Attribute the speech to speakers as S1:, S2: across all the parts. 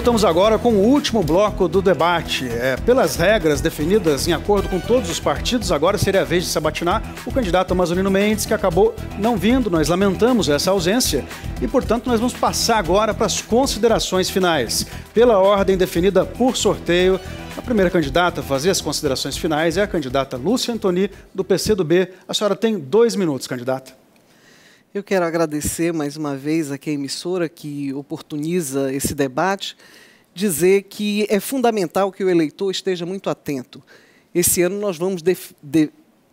S1: voltamos agora com o último bloco do debate. É, pelas regras definidas em acordo com todos os partidos, agora seria a vez de sabatinar o candidato Amazonino Mendes, que acabou não vindo. Nós lamentamos essa ausência e, portanto, nós vamos passar agora para as considerações finais. Pela ordem definida por sorteio, a primeira candidata a fazer as considerações finais é a candidata Lúcia Antoni, do
S2: PCdoB. A senhora tem dois minutos, candidata. Eu quero agradecer mais uma vez aqui a emissora que oportuniza esse debate, dizer que é fundamental que o eleitor esteja muito atento. Esse ano nós vamos def de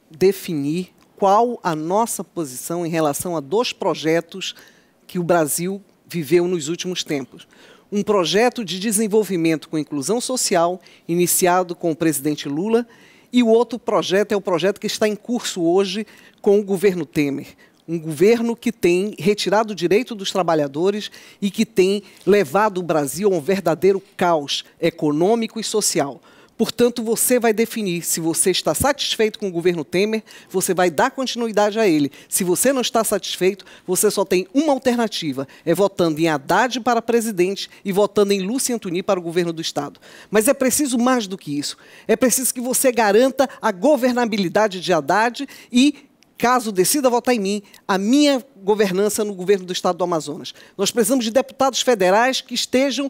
S2: definir qual a nossa posição em relação a dois projetos que o Brasil viveu nos últimos tempos. Um projeto de desenvolvimento com inclusão social, iniciado com o presidente Lula, e o outro projeto é o projeto que está em curso hoje com o governo Temer um governo que tem retirado o direito dos trabalhadores e que tem levado o Brasil a um verdadeiro caos econômico e social. Portanto, você vai definir se você está satisfeito com o governo Temer, você vai dar continuidade a ele. Se você não está satisfeito, você só tem uma alternativa: é votando em Haddad para presidente e votando em Lúcia Antuni para o governo do Estado. Mas é preciso mais do que isso. É preciso que você garanta a governabilidade de Haddad e caso decida votar em mim, a minha governança no governo do Estado do Amazonas. Nós precisamos de deputados federais que estejam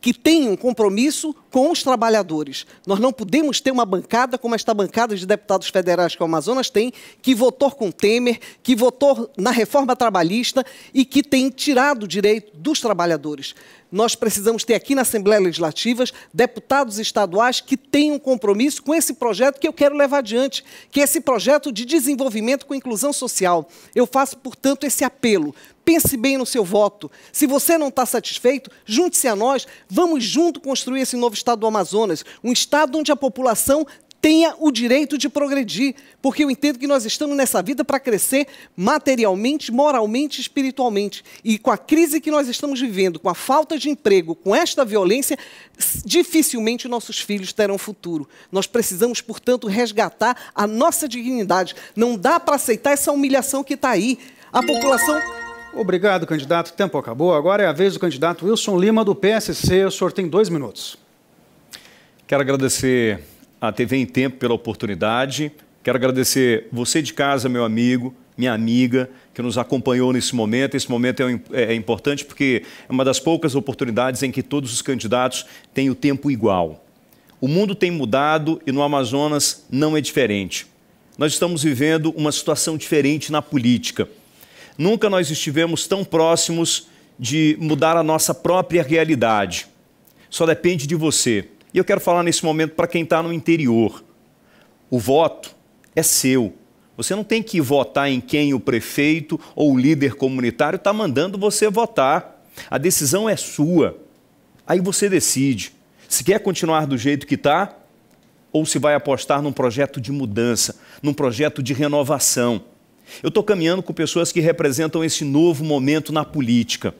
S2: que tenham compromisso com os trabalhadores. Nós não podemos ter uma bancada como esta bancada de deputados federais que o Amazonas tem, que votou com Temer, que votou na reforma trabalhista e que tem tirado o direito dos trabalhadores nós precisamos ter aqui na Assembleia Legislativa deputados estaduais que tenham compromisso com esse projeto que eu quero levar adiante, que é esse projeto de desenvolvimento com inclusão social. Eu faço, portanto, esse apelo. Pense bem no seu voto. Se você não está satisfeito, junte-se a nós. Vamos junto construir esse novo Estado do Amazonas. Um Estado onde a população tenha o direito de progredir, porque eu entendo que nós estamos nessa vida para crescer materialmente, moralmente, espiritualmente. E com a crise que nós estamos vivendo, com a falta de emprego, com esta violência, dificilmente nossos filhos terão futuro. Nós precisamos, portanto, resgatar a nossa dignidade. Não dá para aceitar essa humilhação que está aí. A população Obrigado, candidato.
S1: Tempo acabou. Agora é a vez do candidato Wilson Lima, do PSC. O senhor tem dois minutos.
S3: Quero agradecer a TV em Tempo pela oportunidade. Quero agradecer você de casa, meu amigo, minha amiga, que nos acompanhou nesse momento. Esse momento é, é, é importante porque é uma das poucas oportunidades em que todos os candidatos têm o tempo igual. O mundo tem mudado e no Amazonas não é diferente. Nós estamos vivendo uma situação diferente na política. Nunca nós estivemos tão próximos de mudar a nossa própria realidade. Só depende de você. E eu quero falar nesse momento para quem está no interior. O voto é seu. Você não tem que votar em quem o prefeito ou o líder comunitário está mandando você votar. A decisão é sua. Aí você decide se quer continuar do jeito que está ou se vai apostar num projeto de mudança, num projeto de renovação. Eu estou caminhando com pessoas que representam esse novo momento na política.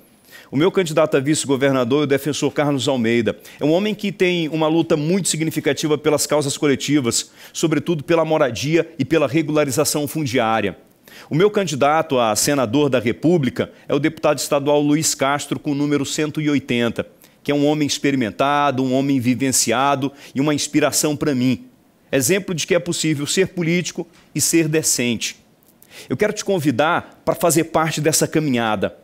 S3: O meu candidato a vice-governador é o defensor Carlos Almeida. É um homem que tem uma luta muito significativa pelas causas coletivas, sobretudo pela moradia e pela regularização fundiária. O meu candidato a senador da República é o deputado estadual Luiz Castro, com o número 180, que é um homem experimentado, um homem vivenciado e uma inspiração para mim. Exemplo de que é possível ser político e ser decente. Eu quero te convidar para fazer parte dessa caminhada.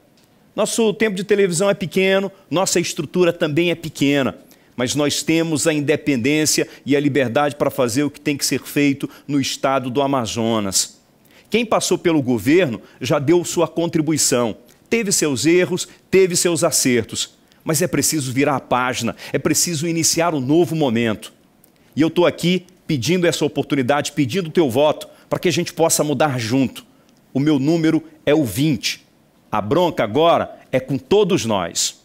S3: Nosso tempo de televisão é pequeno, nossa estrutura também é pequena, mas nós temos a independência e a liberdade para fazer o que tem que ser feito no estado do Amazonas. Quem passou pelo governo já deu sua contribuição, teve seus erros, teve seus acertos, mas é preciso virar a página, é preciso iniciar um novo momento. E eu estou aqui pedindo essa oportunidade, pedindo o teu voto, para que a gente possa mudar junto. O meu número é o 20. A bronca agora
S4: é com todos nós.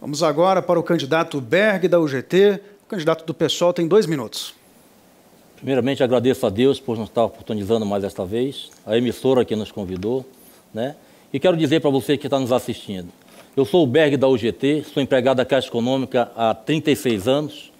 S3: Vamos agora para o candidato Berg da UGT.
S1: O candidato do PSOL tem dois minutos.
S4: Primeiramente, agradeço a Deus por nos estar oportunizando mais esta vez, a emissora que nos convidou, né? E quero dizer para você que está nos assistindo, eu sou o Berg da UGT, sou empregado da Caixa Econômica há 36 anos,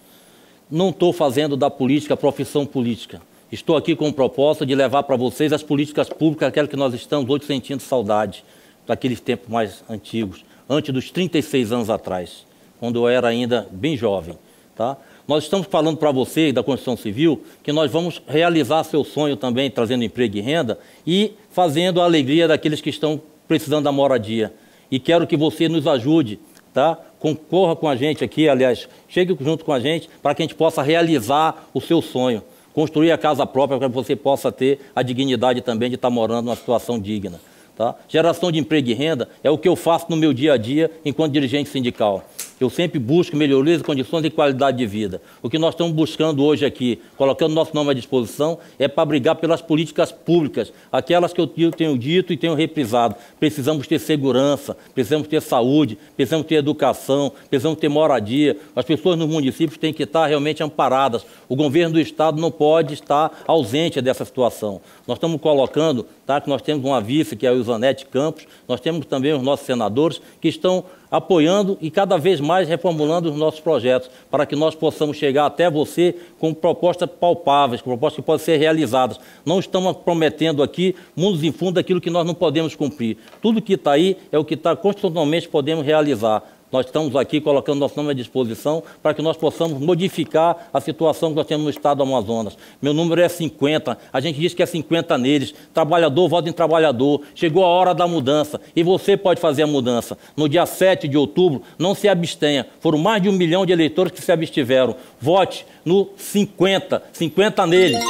S4: não estou fazendo da política profissão política. Estou aqui com o propósito de levar para vocês as políticas públicas, aquelas que nós estamos hoje sentindo saudade, daqueles tempos mais antigos, antes dos 36 anos atrás, quando eu era ainda bem jovem. Tá? Nós estamos falando para você da Constituição Civil que nós vamos realizar seu sonho também, trazendo emprego e renda e fazendo a alegria daqueles que estão precisando da moradia. E quero que você nos ajude, tá? Concorra com a gente aqui, aliás, chegue junto com a gente para que a gente possa realizar o seu sonho, construir a casa própria para que você possa ter a dignidade também de estar morando numa situação digna. Tá? Geração de emprego e renda é o que eu faço no meu dia a dia enquanto dirigente sindical. Eu sempre busco melhorias, condições e qualidade de vida. O que nós estamos buscando hoje aqui, colocando nosso nome à disposição, é para brigar pelas políticas públicas, aquelas que eu tenho dito e tenho reprisado. Precisamos ter segurança, precisamos ter saúde, precisamos ter educação, precisamos ter moradia. As pessoas nos municípios têm que estar realmente amparadas. O governo do Estado não pode estar ausente dessa situação. Nós estamos colocando tá? que nós temos uma vice, que é a Ilzanete Campos, nós temos também os nossos senadores que estão apoiando e cada vez mais reformulando os nossos projetos, para que nós possamos chegar até você com propostas palpáveis, com propostas que podem ser realizadas. Não estamos prometendo aqui mundos em fundo aquilo que nós não podemos cumprir. Tudo que está aí é o que está constitucionalmente podemos realizar. Nós estamos aqui colocando nosso nome à disposição para que nós possamos modificar a situação que nós temos no estado do Amazonas. Meu número é 50, a gente diz que é 50 neles. Trabalhador voto em trabalhador. Chegou a hora da mudança e você pode fazer a mudança. No dia 7 de outubro, não se abstenha. Foram mais de um milhão de eleitores que se abstiveram. Vote no 50, 50 neles.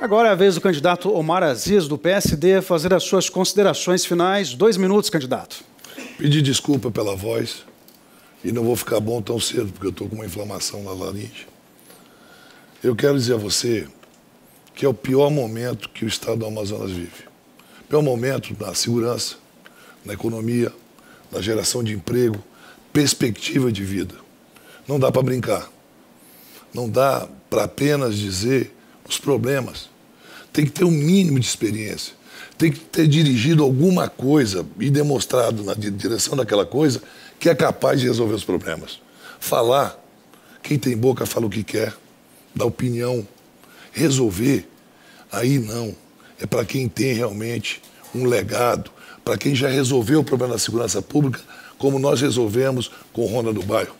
S4: Agora é a vez do candidato
S1: Omar Aziz, do PSD, fazer as suas considerações finais. Dois minutos, candidato.
S5: Pedir desculpa pela voz, e não vou ficar bom tão cedo, porque eu estou com uma inflamação na laringe. Eu quero dizer a você que é o pior momento que o estado do Amazonas vive. O pior momento na segurança, na economia, na geração de emprego, perspectiva de vida. Não dá para brincar. Não dá para apenas dizer os problemas. Tem que ter um mínimo de experiência tem que ter dirigido alguma coisa e demonstrado na direção daquela coisa que é capaz de resolver os problemas. Falar, quem tem boca fala o que quer, dá opinião. Resolver, aí não. É para quem tem realmente um legado, para quem já resolveu o problema da segurança pública, como nós resolvemos com Ronda do Bairro.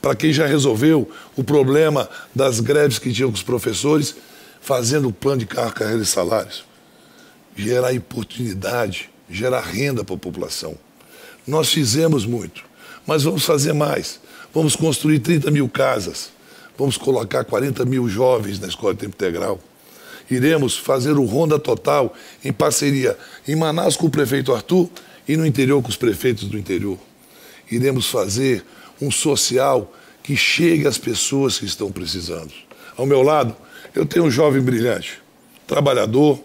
S5: Para quem já resolveu o problema das greves que tinham com os professores, fazendo o plano de carga, carreira e salários gerar oportunidade, gerar renda para a população. Nós fizemos muito, mas vamos fazer mais. Vamos construir 30 mil casas, vamos colocar 40 mil jovens na escola de tempo integral. Iremos fazer o Ronda Total em parceria em Manaus com o prefeito Arthur e no interior com os prefeitos do interior. Iremos fazer um social que chegue às pessoas que estão precisando. Ao meu lado, eu tenho um jovem brilhante, trabalhador,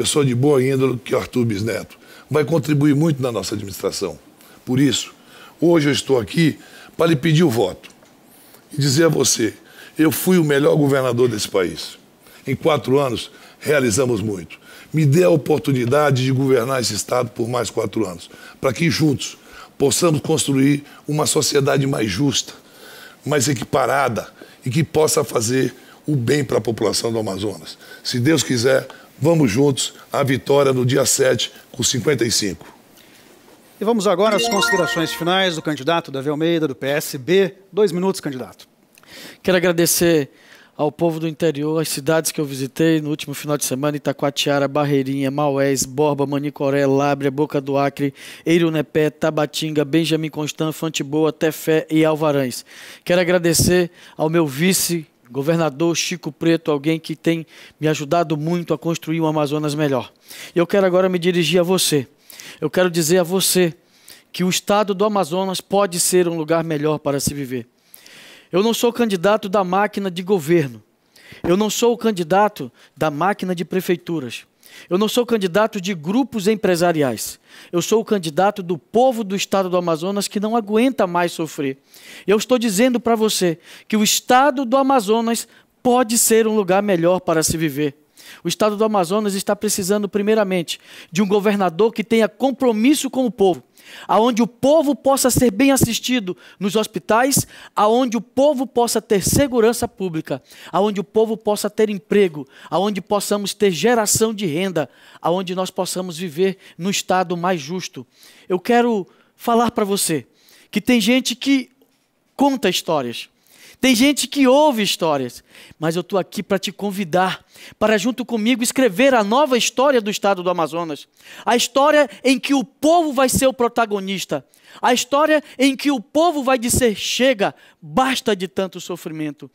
S5: pessoa de boa índole que é o Arthur Bisneto. Vai contribuir muito na nossa administração. Por isso, hoje eu estou aqui para lhe pedir o voto e dizer a você: eu fui o melhor governador desse país. Em quatro anos, realizamos muito. Me dê a oportunidade de governar esse Estado por mais quatro anos, para que juntos possamos construir uma sociedade mais justa, mais equiparada e que possa fazer o bem para a população do Amazonas. Se Deus quiser, Vamos juntos à vitória no dia 7, com 55.
S1: E vamos agora às considerações finais do candidato Davi Almeida, do PSB. Dois minutos, candidato.
S6: Quero agradecer ao povo do interior, às cidades que eu visitei no último final de semana, Itacoatiara, Barreirinha, Maués, Borba, Manicoré, Lábrea, Boca do Acre, Eirunepé, Tabatinga, Benjamin Constant, Fante Boa, Tefé e Alvarães. Quero agradecer ao meu vice governador Chico Preto, alguém que tem me ajudado muito a construir um Amazonas melhor. Eu quero agora me dirigir a você. Eu quero dizer a você que o estado do Amazonas pode ser um lugar melhor para se viver. Eu não sou candidato da máquina de governo. Eu não sou o candidato da máquina de prefeituras. Eu não sou o candidato de grupos empresariais. Eu sou o candidato do povo do estado do Amazonas que não aguenta mais sofrer. Eu estou dizendo para você que o estado do Amazonas pode ser um lugar melhor para se viver. O estado do Amazonas está precisando, primeiramente, de um governador que tenha compromisso com o povo, aonde o povo possa ser bem assistido nos hospitais, aonde o povo possa ter segurança pública, aonde o povo possa ter emprego, aonde possamos ter geração de renda, aonde nós possamos viver num estado mais justo. Eu quero falar para você que tem gente que conta histórias. Tem gente que ouve histórias, mas eu estou aqui para te convidar para, junto comigo, escrever a nova história do estado do Amazonas. A história em que o povo vai ser o protagonista. A história em que o povo vai dizer: chega, basta de tanto sofrimento.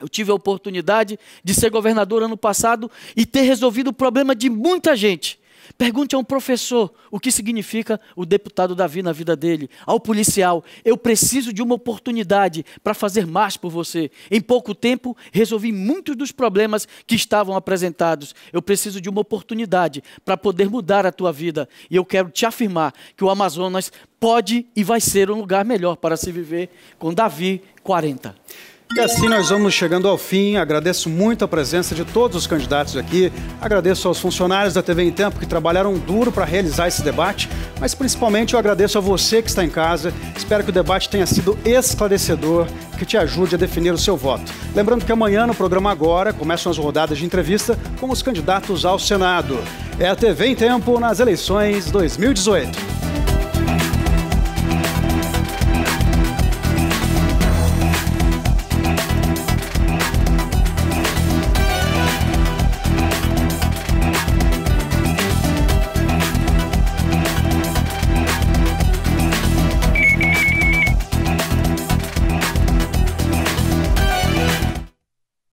S6: Eu tive a oportunidade de ser governador ano passado e ter resolvido o problema de muita gente. Pergunte a um professor o que significa o deputado Davi na vida dele. Ao policial, eu preciso de uma oportunidade para fazer mais por você. Em pouco tempo, resolvi muitos dos problemas que estavam apresentados. Eu preciso de uma oportunidade para poder mudar a tua vida. E eu quero te afirmar que o Amazonas
S1: pode e vai ser um lugar melhor para se viver com Davi 40. E assim nós vamos chegando ao fim. Agradeço muito a presença de todos os candidatos aqui. Agradeço aos funcionários da TV em Tempo que trabalharam duro para realizar esse debate, mas principalmente eu agradeço a você que está em casa. Espero que o debate tenha sido esclarecedor, que te ajude a definir o seu voto. Lembrando que amanhã no programa Agora começam as rodadas de entrevista com os candidatos ao Senado. É a TV em Tempo nas eleições 2018.